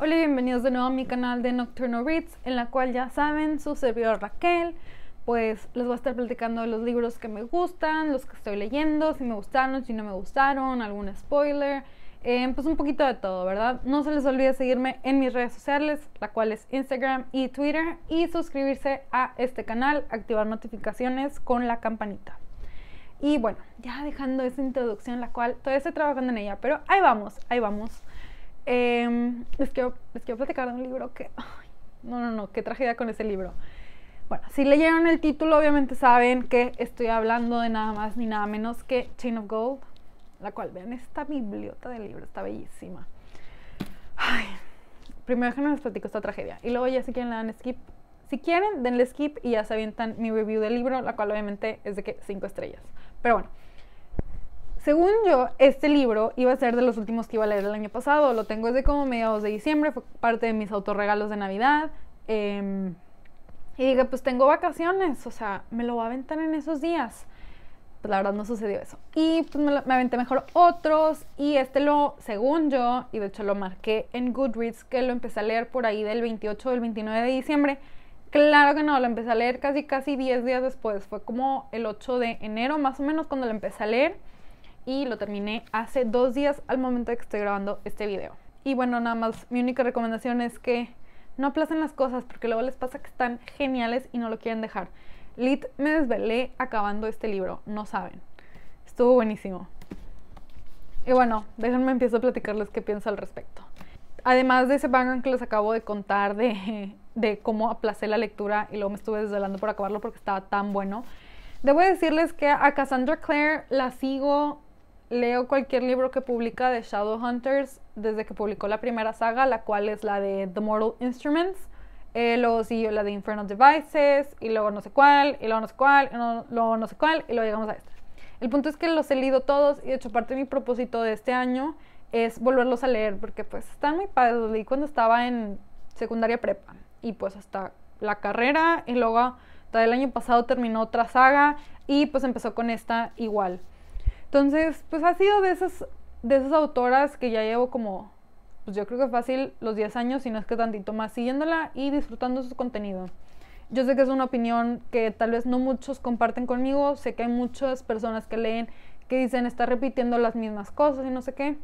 Hola y bienvenidos de nuevo a mi canal de Nocturno Reads, en la cual ya saben, su servidor Raquel, pues les voy a estar platicando de los libros que me gustan, los que estoy leyendo, si me gustaron, si no me gustaron, algún spoiler, eh, pues un poquito de todo, ¿verdad? No se les olvide seguirme en mis redes sociales, la cual es Instagram y Twitter, y suscribirse a este canal, activar notificaciones con la campanita. Y bueno, ya dejando esa introducción, la cual todavía estoy trabajando en ella, pero ahí vamos, ahí vamos. Em, les, quiero, platicar de un libro que... no, no, no, qué tragedia con ese libro. Bueno, si leyeron el título, obviamente saben que estoy hablando de nada más ni nada menos que Chain of Gold, la cual, vean esta biblioteca de libro, está bellísima. Ay, primero que no les platico esta tragedia. Y luego ya si quieren le dan skip. Si quieren, denle skip y ya se avientan mi review del libro, la cual obviamente es de que 5 estrellas. Pero bueno, según yo, este libro iba a ser de los últimos que iba a leer el año pasado. Lo tengo desde como mediados de diciembre, fue parte de mis autorregalos de Navidad. Em, y dije, pues tengo vacaciones, o sea, me lo va a aventar en esos días. Pues la verdad no sucedió eso. Y pues me, aventé mejor otros. Y este lo, según yo, y de hecho lo marqué en Goodreads, que lo empecé a leer por ahí del 28 o el 29 de diciembre. Claro que no, lo empecé a leer casi casi 10 días después. Fue como el 8 de enero más o menos cuando lo empecé a leer y lo terminé hace dos días al momento de que estoy grabando este video. Y bueno, nada más, mi única recomendación es que no aplacen las cosas porque luego les pasa que están geniales y no lo quieren dejar. Lit me desvelé acabando este libro, no saben. Estuvo buenísimo. Y bueno, déjenme empiezo a platicarles qué pienso al respecto. Además de ese bangan que les acabo de contar de, de cómo aplacé la lectura y luego me estuve desvelando por acabarlo porque estaba tan bueno, debo decirles que a Cassandra Clare la sigo leo cualquier libro que publica de Shadowhunters desde que publicó la primera saga, la cual es la de The Mortal Instruments. Eh, luego siguió la de Infernal Devices, y luego no sé cuál, y luego no sé cuál, y luego no sé cuál, y luego llegamos a esta. El punto es que los he leído todos, y de hecho parte de mi propósito de este año es volverlos a leer, porque pues están muy padres, los leí cuando estaba en secundaria prepa, y pues hasta la carrera, y luego hasta el año pasado terminó otra saga, y pues empezó con esta igual. Entonces, pues ha sido de esas, de esas autoras que ya llevo como, pues yo creo que fácil los 10 años, si no es que tantito más, siguiéndola y disfrutando su contenido. Yo sé que es una opinión que tal vez no muchos comparten conmigo, sé que hay muchas personas que leen que dicen está repitiendo las mismas cosas y no sé qué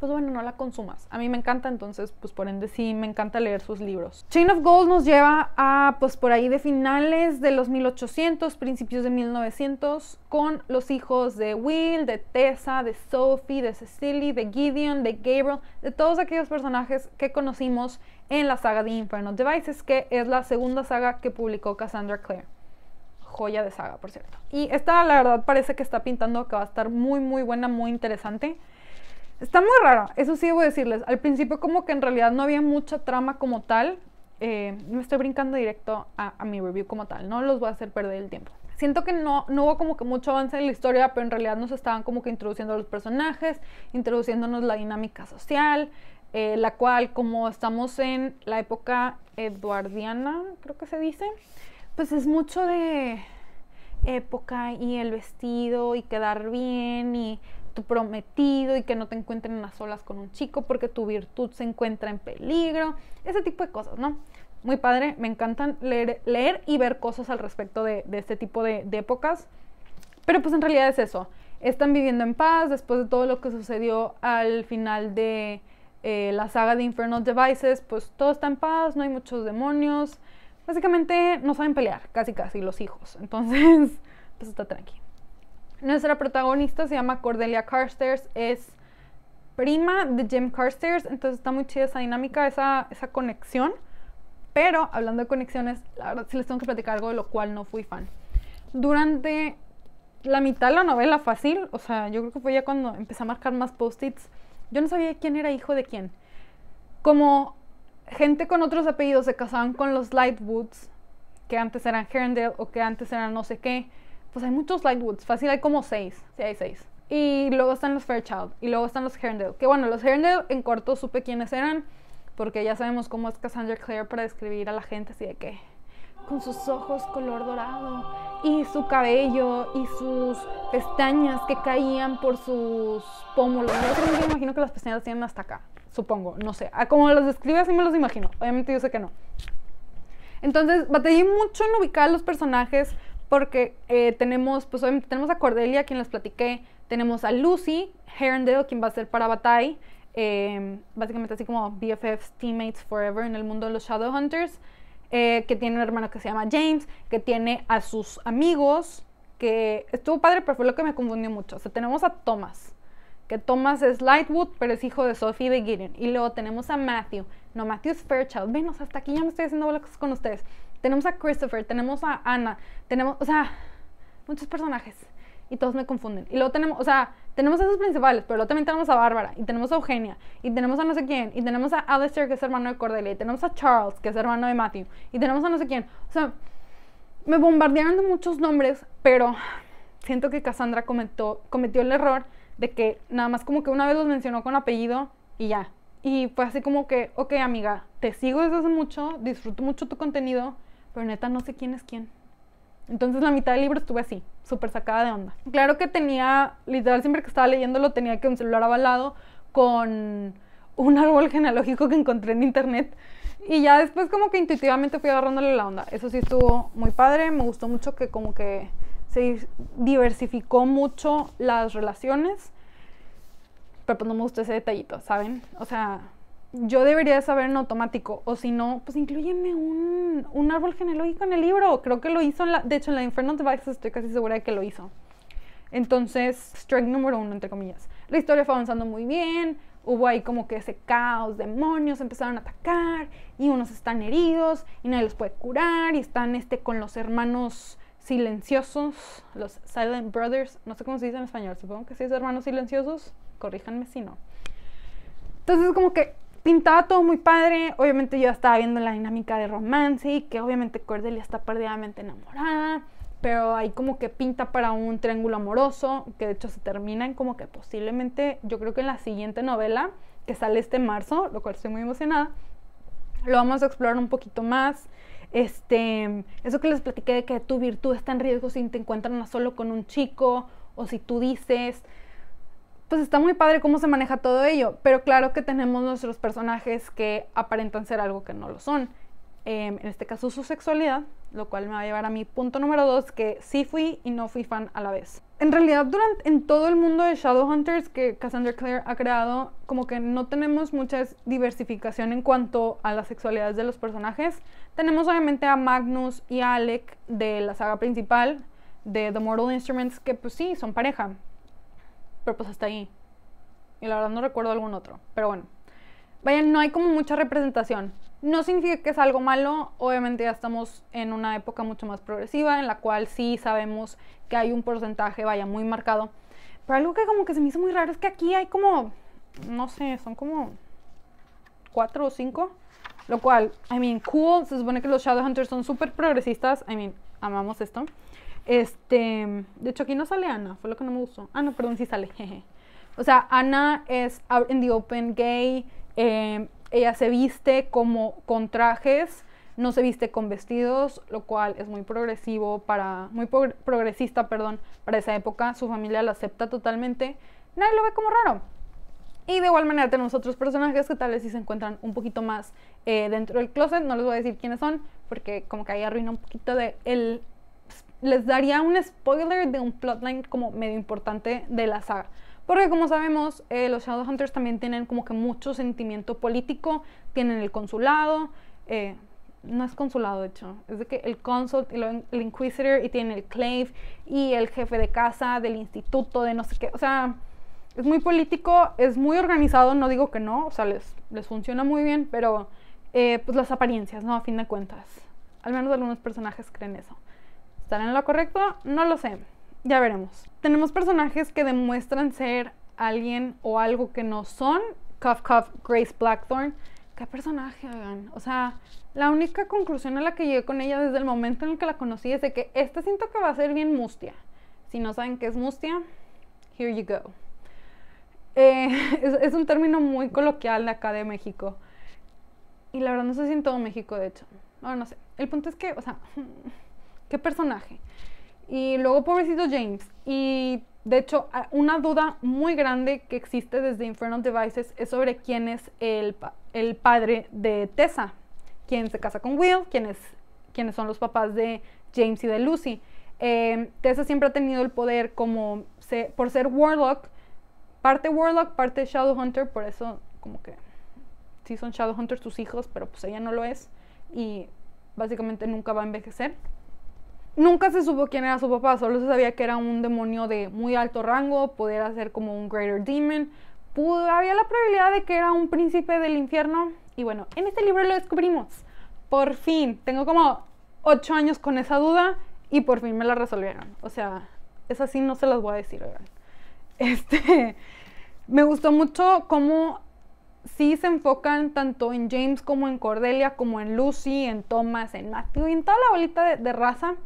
pues bueno, no la consumas. A mí me encanta, entonces, pues por ende sí, me encanta leer sus libros. Chain of Gold nos lleva a, pues por ahí de finales de los 1800, principios de 1900, con los hijos de Will, de Tessa, de Sophie, de Cecily, de Gideon, de Gabriel, de todos aquellos personajes que conocimos en la saga de Inferno Devices, que es la segunda saga que publicó Cassandra Clare joya de saga, por cierto. Y esta, la verdad, parece que está pintando que va a estar muy, muy buena, muy interesante. Está muy raro, eso sí debo decirles. Al principio como que en realidad no había mucha trama como tal. Eh, me estoy brincando directo a, mi review como tal, no los voy a hacer perder el tiempo. Siento que no, no hubo como que mucho avance en la historia, pero en realidad nos estaban como que introduciendo los personajes, introduciéndonos la dinámica social, eh, la cual como estamos en la época eduardiana, creo que se dice, pues es mucho de época y el vestido y quedar bien y prometido y que no te encuentren a solas con un chico porque tu virtud se encuentra en peligro, ese tipo de cosas, ¿no? Muy padre, me encantan leer, leer y ver cosas al respecto de, este tipo de, épocas, pero pues en realidad es eso, están viviendo en paz después de todo lo que sucedió al final de eh, la saga de Infernal Devices, pues todo está en paz, no hay muchos demonios. Básicamente no saben pelear, casi casi los hijos. Entonces, pues está tranquilo. Nuestra protagonista se llama Cordelia Carstairs, es prima de Jim Carstairs, entonces está muy chida esa dinámica, esa, esa conexión. Pero hablando de conexiones, la verdad sí les tengo que platicar algo de lo cual no fui fan. Durante la mitad de la novela fácil, o sea, yo creo que fue ya cuando empecé a marcar más post-its, yo no sabía quién era hijo de quién. Como gente con otros apellidos se casaban con los Lightwoods, que antes eran Herndale o que antes eran no sé qué, pues hay muchos Lightwoods, fácil hay como seis, sí hay seis. Y luego están los Fairchild, y luego están los Herndale, que bueno, los Herndale en corto supe quiénes eran, porque ya sabemos cómo es Cassandra Clare para describir a la gente así de que con sus ojos color dorado y su cabello y sus pestañas que caían por sus pómulos. Yo me imagino que las pestañas tienen hasta acá, supongo, no sé. como los describe así me los imagino. Obviamente yo sé que no. Entonces, batallé mucho en ubicar los personajes porque eh, tenemos, pues obviamente tenemos a Cordelia, quien les platiqué, tenemos a Lucy Herndale, quien va a ser para Batai. Em, básicamente así como BFFs, teammates forever en el mundo de los Shadowhunters, eh, que tiene un hermano que se llama James, que tiene a sus amigos, que estuvo padre, pero fue lo que me confundió mucho. O sea, tenemos a Thomas, que Thomas es Lightwood, pero es hijo de Sophie y de Gideon. Y luego tenemos a Matthew, no, Matthew es Fairchild. Venos, hasta aquí ya me estoy haciendo bolas con ustedes tenemos a Christopher, tenemos a Ana, tenemos, o sea, muchos personajes y todos me confunden. Y luego tenemos, o sea, tenemos a esos principales, pero luego también tenemos a Bárbara, y tenemos a Eugenia, y tenemos a no sé quién, y tenemos a Alistair, que es hermano de Cordelia, y tenemos a Charles, que es hermano de Matthew, y tenemos a no sé quién. O sea, me bombardearon de muchos nombres, pero siento que Cassandra cometió el error de que nada más como que una vez los mencionó con apellido y ya. Y fue así como que, ok amiga, te sigo desde hace mucho, disfruto mucho tu contenido, pero neta no sé quién es quién. Entonces la mitad del libro estuve así, súper sacada de onda. Claro que tenía, literal, siempre que estaba leyéndolo tenía que un celular avalado con un árbol genealógico que encontré en internet. Y ya después como que intuitivamente fui agarrándole la onda. Eso sí estuvo muy padre, me gustó mucho que como que se diversificó mucho las relaciones. Pero pues no me gustó ese detallito, ¿saben? O sea, yo debería saber en automático. O si no, pues incluyeme un, un, árbol genealógico en el libro. Creo que lo hizo, en la, de hecho, en la Inferno Devices estoy casi segura de que lo hizo. Entonces, strike número uno, entre comillas. La historia fue avanzando muy bien. Hubo ahí como que ese caos, demonios empezaron a atacar y unos están heridos y nadie los puede curar y están este con los hermanos silenciosos, los Silent Brothers, no sé cómo se dice en español, supongo que sí es hermanos silenciosos, corríjanme si no. Entonces como que pintaba todo muy padre. Obviamente yo estaba viendo la dinámica de romance, y que obviamente Cordelia está perdidamente enamorada, pero ahí como que pinta para un triángulo amoroso, que de hecho se termina en como que posiblemente, yo creo que en la siguiente novela, que sale este marzo, lo cual estoy muy emocionada, lo vamos a explorar un poquito más. Este, eso que les platiqué de que tu virtud está en riesgo si te encuentran solo con un chico o si tú dices, pues está muy padre cómo se maneja todo ello, pero claro que tenemos nuestros personajes que aparentan ser algo que no lo son. Em, en este caso su sexualidad, lo cual me va a llevar a mi punto número dos, que sí fui y no fui fan a la vez. En realidad, durante, en todo el mundo de Shadowhunters que Cassandra Clare ha creado, como que no tenemos mucha diversificación en cuanto a las sexualidades de los personajes. Tenemos obviamente a Magnus y a Alec de la saga principal, de The Mortal Instruments, que pues sí, son pareja, pues hasta ahí. Y la verdad no recuerdo algún otro, pero bueno. vaya, no hay como mucha representación. No significa que es algo malo, obviamente ya estamos en una época mucho más progresiva, en la cual sí sabemos que hay un porcentaje, vaya, muy marcado. Pero algo que como que se me hizo muy raro es que aquí hay como, no sé, son como cuatro o cinco. Lo cual, I mean, cool, se supone que los Shadowhunters son súper progresistas, I mean, amamos esto. Este, de hecho aquí no sale Ana, fue lo que no me gustó. Ah, no, perdón, sí sale. O sea, Ana es out in the open gay, eh, ella se viste como con trajes, no se viste con vestidos, lo cual es muy progresivo para, muy progresista, perdón, para esa época. Su familia la acepta totalmente, nadie lo ve como raro. Y de igual manera tenemos otros personajes que tal vez sí se encuentran un poquito más eh, dentro del closet. No les voy a decir quiénes son, porque como que ahí arruina un poquito de el, les daría un spoiler de un plotline como medio importante de la saga. Porque como sabemos, eh, los Shadowhunters también tienen como que mucho sentimiento político, tienen el consulado, eh, no es consulado de hecho, es de que el consul, el, el inquisitor y tienen el clave y el jefe de casa, del instituto, de no sé qué, o sea, es muy político, es muy organizado, no digo que no, o sea, les, funciona muy bien, pero eh, pues las apariencias, ¿no? A fin de cuentas, al menos algunos personajes creen eso. ¿Estará en lo correcto? No lo sé. Ya veremos. Tenemos personajes que demuestran ser alguien o algo que no son. Cuff Cuff, Grace Blackthorne. ¿Qué personaje, hagan? O sea, la única conclusión a la que llegué con ella desde el momento en el que la conocí es de que este siento que va a ser bien mustia. Si no saben qué es mustia, here you go. Eh, es, es, un término muy coloquial de acá de México. Y la verdad no sé si en todo México, de hecho. No, no sé. El punto es que, o sea, qué personaje. Y luego pobrecito James. Y de hecho, una duda muy grande que existe desde Infernal Devices es sobre quién es el, padre de Tessa, quién se casa con Will, quién quiénes son los papás de James y de Lucy. Eh, Tessa siempre ha tenido el poder como por ser Warlock, parte Warlock, parte Shadowhunter, por eso como que sí son Shadowhunters sus hijos, pero pues ella no lo es y básicamente nunca va a envejecer. Nunca se supo quién era su papá, solo se sabía que era un demonio de muy alto rango, pudiera ser como un Greater Demon. había la probabilidad de que era un príncipe del infierno. Y bueno, en este libro lo descubrimos. Por fin, tengo como 8 años con esa duda y por fin me la resolvieron. O sea, es así, no se las voy a decir, ¿verdad? Este, me gustó mucho cómo sí se enfocan tanto en James como en Cordelia, como en Lucy, en Thomas, en Matthew, y en toda la bolita de raza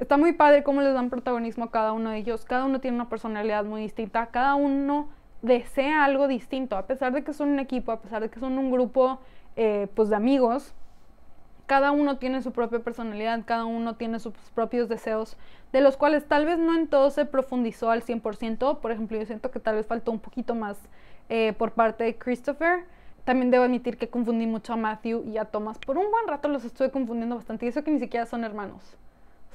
está muy padre cómo les dan protagonismo a cada uno de ellos. Cada uno tiene una personalidad muy distinta. Cada uno desea algo distinto. A pesar de que son un equipo, a pesar de que son un grupo eh, pues de amigos, cada uno tiene su propia personalidad, cada uno tiene sus propios deseos, de los cuales tal vez no en todo se profundizó al 100%. Por ejemplo, yo siento que tal vez faltó un poquito más eh, por parte de Christopher. También debo admitir que confundí mucho a Matthew y a Thomas. Por un buen rato los estuve confundiendo bastante y eso que ni siquiera son hermanos.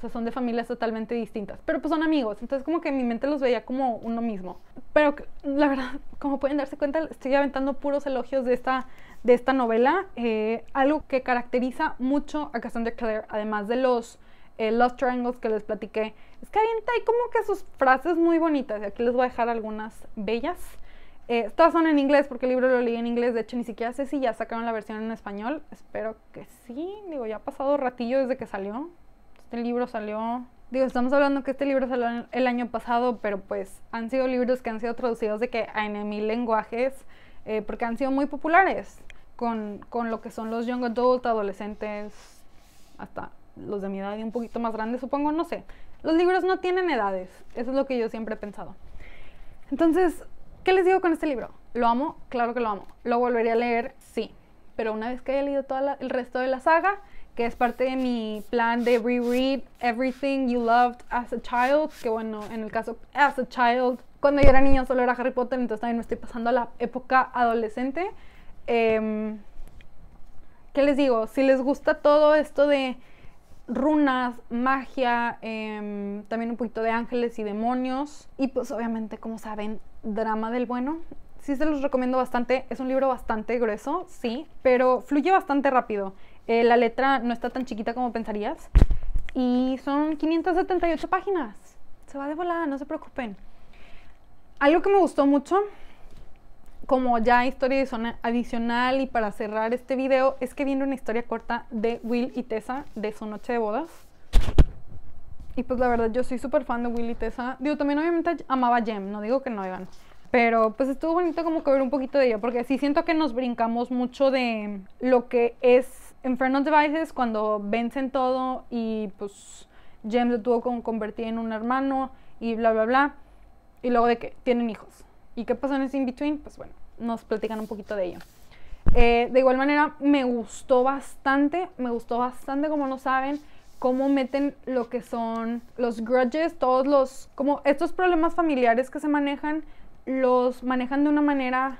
O sea, son de familias totalmente distintas, pero pues son amigos, entonces como que en mi mente los veía como uno mismo. Pero la verdad, como pueden darse cuenta, estoy aventando puros elogios de esta, de esta novela. Eh, algo que caracteriza mucho a de Clare, además de los eh, los Triangles que les platiqué, es que avienta como que sus frases muy bonitas, y aquí les voy a dejar algunas bellas. Eh, todas son en inglés porque el libro lo leí en inglés. De hecho, ni siquiera sé si ya sacaron la versión en español. Espero que sí. Digo, ya ha pasado ratillo desde que salió. Este libro salió, digo, estamos hablando que este libro salió el año pasado, pero pues han sido libros que han sido traducidos de que en mil lenguajes, eh, porque han sido muy populares con, con lo que son los young adult, adolescentes, hasta los de mi edad y un poquito más grandes, supongo, no sé. Los libros no tienen edades, eso es lo que yo siempre he pensado. Entonces, ¿qué les digo con este libro? ¿Lo amo? Claro que lo amo. ¿Lo volvería a leer? Sí. Pero una vez que haya leído todo el resto de la saga, que es parte de mi plan de reread Everything You Loved as a Child, que bueno, en el caso as a child, cuando yo era niña solo era Harry Potter, entonces también me estoy pasando a la época adolescente. Em, ¿Qué les digo? Si les gusta todo esto de runas, magia, em, también un poquito de ángeles y demonios, y pues obviamente, como saben, drama del bueno, sí se los recomiendo bastante. Es un libro bastante grueso, sí, pero fluye bastante rápido. Eh, la letra no está tan chiquita como pensarías. Y son 578 páginas. Se va de volada, no se preocupen. Algo que me gustó mucho, como ya historia adicional y para cerrar este video, es que viene una historia corta de Will y Tessa de su noche de bodas. Y pues la verdad, yo soy súper fan de Will y Tessa. Digo, también obviamente amaba a Jem, no digo que no, iban. Pero pues estuvo bonito como que ver un poquito de ello, porque sí siento que nos brincamos mucho de lo que es Inferno Devices cuando vencen todo y pues James lo tuvo como convertir en un hermano y bla, bla, bla. Y luego de que tienen hijos. ¿Y qué pasó en ese in-between? Pues bueno, nos platican un poquito de ello. Eh, de igual manera, me gustó bastante, me gustó bastante, como no saben, cómo meten lo que son los grudges, todos los, como estos problemas familiares que se manejan los manejan de una manera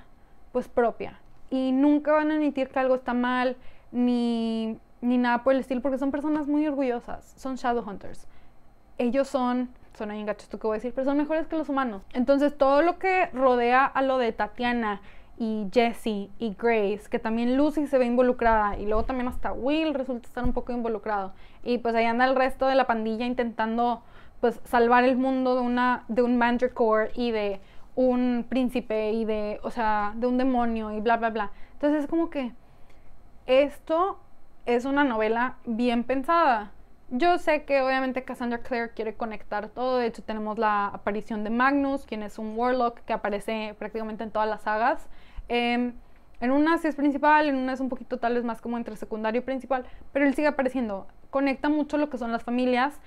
pues propia y nunca van a admitir que algo está mal ni, ni nada por el estilo porque son personas muy orgullosas, son shadow hunters Ellos son, son ahí gachos, tú que voy a decir, pero son mejores que los humanos. Entonces todo lo que rodea a lo de Tatiana y Jesse y Grace, que también Lucy se ve involucrada y luego también hasta Will resulta estar un poco involucrado. Y pues ahí anda el resto de la pandilla intentando pues salvar el mundo de una de un Mandricore y de un príncipe y de, o sea, de un demonio y bla, bla, bla. Entonces es como que esto es una novela bien pensada. Yo sé que obviamente Cassandra Clare quiere conectar todo, de hecho tenemos la aparición de Magnus, quien es un warlock que aparece prácticamente en todas las sagas. Em, en una sí es principal, en una es un poquito tal vez más como entre secundario y principal, pero él sigue apareciendo. Conecta mucho lo que son las familias,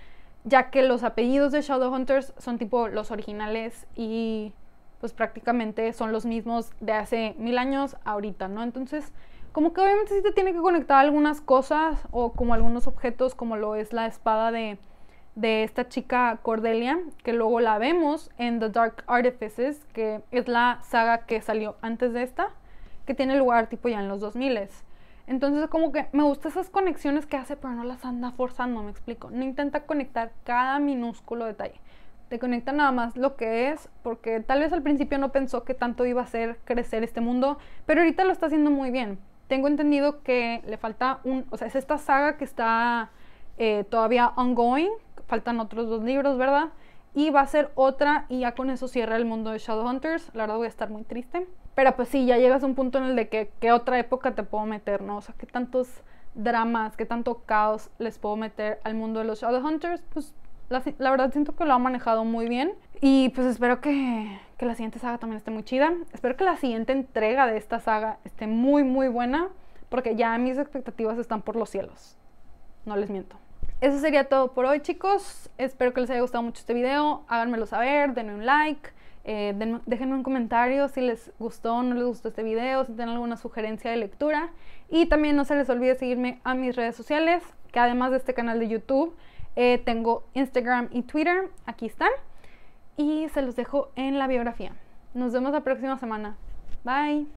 ya que los apellidos de Shadowhunters son tipo los originales y pues prácticamente son los mismos de hace mil años ahorita, ¿no? Entonces, como que obviamente sí te tiene que conectar algunas cosas o como algunos objetos, como lo es la espada de, esta chica Cordelia, que luego la vemos en The Dark Artifices, que es la saga que salió antes de esta, que tiene lugar tipo ya en los 2000. Entonces como que me gustan esas conexiones que hace, pero no las anda forzando, me explico. No intenta conectar cada minúsculo detalle te conecta nada más lo que es, porque tal vez al principio no pensó que tanto iba a hacer crecer este mundo, pero ahorita lo está haciendo muy bien. Tengo entendido que le falta un, o sea, es esta saga que está eh, todavía ongoing, faltan otros dos libros, ¿verdad? Y va a ser otra y ya con eso cierra el mundo de Shadowhunters. La verdad voy a estar muy triste. Pero pues sí, ya llegas a un punto en el de que qué otra época te puedo meter, ¿no? O sea, qué tantos dramas, qué tanto caos les puedo meter al mundo de los Shadowhunters. Pues la, verdad siento que lo ha manejado muy bien. Y pues espero que, la siguiente saga también esté muy chida. Espero que la siguiente entrega de esta saga esté muy, muy buena. Porque ya mis expectativas están por los cielos. No les miento eso sería todo por hoy, chicos. Espero que les haya gustado mucho este video. Háganmelo saber, denme un like, eh, déjenme un comentario si les gustó o no les gustó este video, si tienen alguna sugerencia de lectura. Y también no se les olvide seguirme a mis redes sociales, que además de este canal de YouTube, eh, tengo Instagram y Twitter, aquí están. Y se los dejo en la biografía. Nos vemos la próxima semana. Bye.